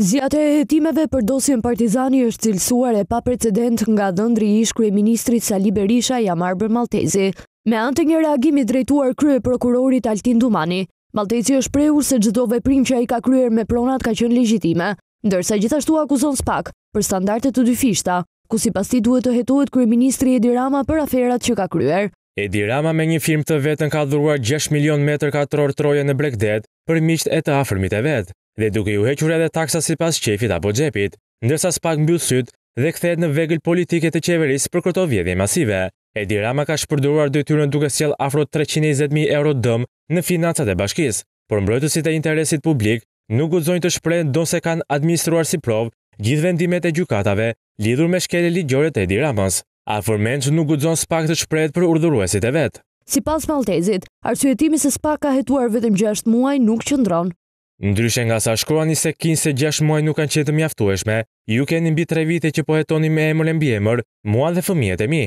Zjate e hetimeve për dosjen partizani është cilësuar e pa precedent nga dëndri ish krej ministrit Sali Berisha i Amar Bër Maltezi. Me antë një reagimi drejtuar krye prokurorit Altin Dumani, Maltezi është prehur se gjithove veprim që a i ka kryer me pronat ka qenë legjitime, ndërsa gjithashtu akuzon spak për standartet të dyfishta, ku si ti duhet të hetohet krej ministri Edi Rama për aferat që ka kryer. Edi Rama me një firmë të vetën ka dhuruar 6 milion metrë katëror troje në bregdet për miqt e të afërmit e vetë dhe duke ju hequr edhe taksa si pas qefit apo gjepit, ndërsa spak mbyllë syt dhe kthehet në vegël politike të qeveris për këto vjedhje masive. Edi Rama ka shpërduruar dytyrën duke sjell afro 320.000 euro dëm në financat e bashkisë, por mbrojtësit e interesit publik nuk guxojnë të shprehen se kanë administruar si provë gjithë vendimet e gjykatave lidhur me shkele ligjore të Edi Ramës. Afër mençë nuk guxon spak të shprehet për urdhëruesit e vet. Si pas Maltezit, arsuetimi se spak ka hetuar vetëm 6 muaj nuk qëndron Ndryshe nga sa shkruani se kin se 6 muaj nuk kanë qëtë mjaftueshme, ju keni mbi 3 vite që po jetoni me emër e mbi emër, mua dhe fëmijet e mi.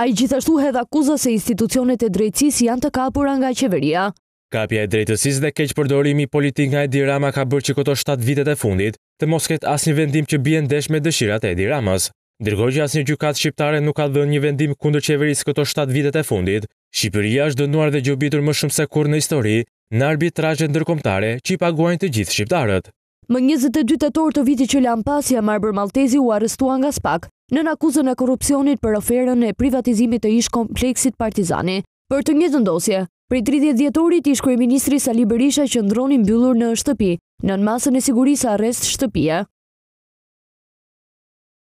A i gjithashtu hedh akuzës se institucionet e drejtsis janë të kapur nga qeveria. Kapja e drejtësis dhe keqë përdorimi politik nga Edi Rama ka bërë që këto 7 vitet e fundit, të mos ketë as një vendim që bjen desh me dëshirat e Edi Ramas. Dërgoj që asë një gjukat shqiptare nuk ka dhënë një vendim kundër qeveris këto 7 vitet e fundit, Shqipëria është dënuar dhe gjobitur më shumë se kur në histori, në arbitrajet ndërkomtare që i paguajnë të gjithë shqiptarët. Më 22 torë të viti që lam pasja Marber Maltezi u arrestua nga spak në në akuzën e korupcionit për oferën e privatizimit të ish kompleksit partizani. Për të një dosje, për i 30 djetorit ish kërë ministri Sali Berisha që ndronin byllur në shtëpi, në në masën e sigurisë arrest shtëpia.